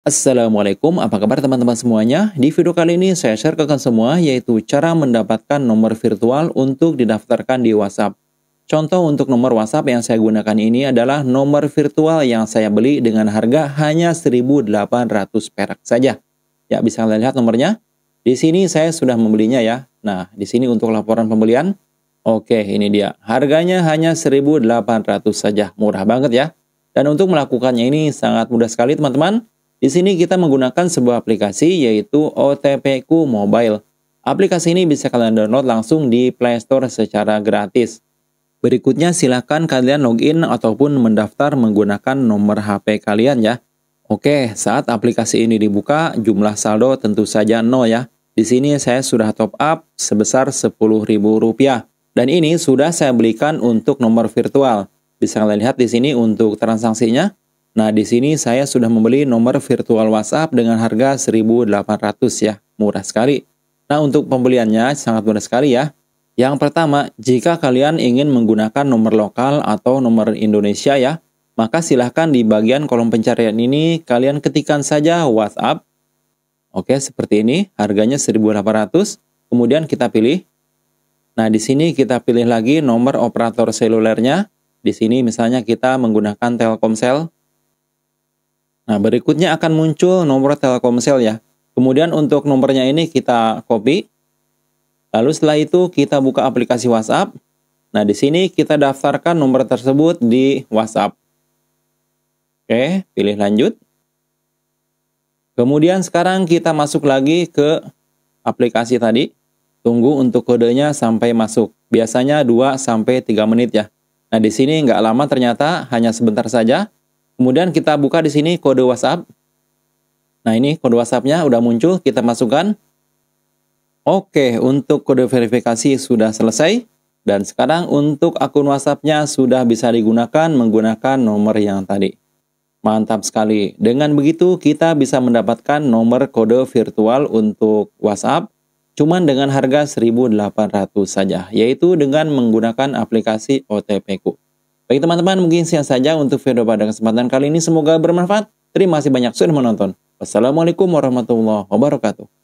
Assalamualaikum, apa kabar teman-teman semuanya? Di video kali ini saya share ke kalian semua yaitu cara mendapatkan nomor virtual untuk didaftarkan di WhatsApp. Contoh untuk nomor WhatsApp yang saya gunakan ini adalah nomor virtual yang saya beli dengan harga hanya 1.800 perak saja. Ya, bisa kalian lihat nomornya. Di sini saya sudah membelinya ya. Nah, di sini untuk laporan pembelian. Oke, ini dia. Harganya hanya 1.800 saja. Murah banget ya. Dan untuk melakukannya ini sangat mudah sekali teman-teman di sini kita menggunakan sebuah aplikasi yaitu OTPQ Mobile. Aplikasi ini bisa kalian download langsung di Play Store secara gratis. Berikutnya silahkan kalian login ataupun mendaftar menggunakan nomor HP kalian ya. Oke, saat aplikasi ini dibuka, jumlah saldo tentu saja nol ya. Di sini saya sudah top up sebesar Rp10.000 dan ini sudah saya belikan untuk nomor virtual. Bisa kalian lihat di sini untuk transaksinya Nah, di sini saya sudah membeli nomor virtual WhatsApp dengan harga 1.800 ya. Murah sekali. Nah, untuk pembeliannya sangat murah sekali ya. Yang pertama, jika kalian ingin menggunakan nomor lokal atau nomor Indonesia ya, maka silahkan di bagian kolom pencarian ini kalian ketikkan saja WhatsApp. Oke, seperti ini, harganya 1800, kemudian kita pilih. Nah, di sini kita pilih lagi nomor operator selulernya. Di sini misalnya kita menggunakan Telkomsel. Nah, berikutnya akan muncul nomor Telkomsel ya. Kemudian untuk nomornya ini kita copy. Lalu setelah itu kita buka aplikasi WhatsApp. Nah, di sini kita daftarkan nomor tersebut di WhatsApp. Oke, pilih lanjut. Kemudian sekarang kita masuk lagi ke aplikasi tadi. Tunggu untuk kodenya sampai masuk. Biasanya 2 sampai 3 menit ya. Nah, di sini nggak lama ternyata, hanya sebentar saja. Kemudian kita buka di sini kode WhatsApp. Nah, ini kode WhatsApp-nya udah muncul, kita masukkan. Oke, untuk kode verifikasi sudah selesai. Dan sekarang untuk akun WhatsApp-nya sudah bisa digunakan menggunakan nomor yang tadi. Mantap sekali. Dengan begitu kita bisa mendapatkan nomor kode virtual untuk WhatsApp cuman dengan harga 1.800 saja, yaitu dengan menggunakan aplikasi OTPku. Bagi teman-teman, mungkin siang saja untuk video pada kesempatan kali ini. Semoga bermanfaat. Terima kasih banyak sudah menonton. Wassalamualaikum warahmatullahi wabarakatuh.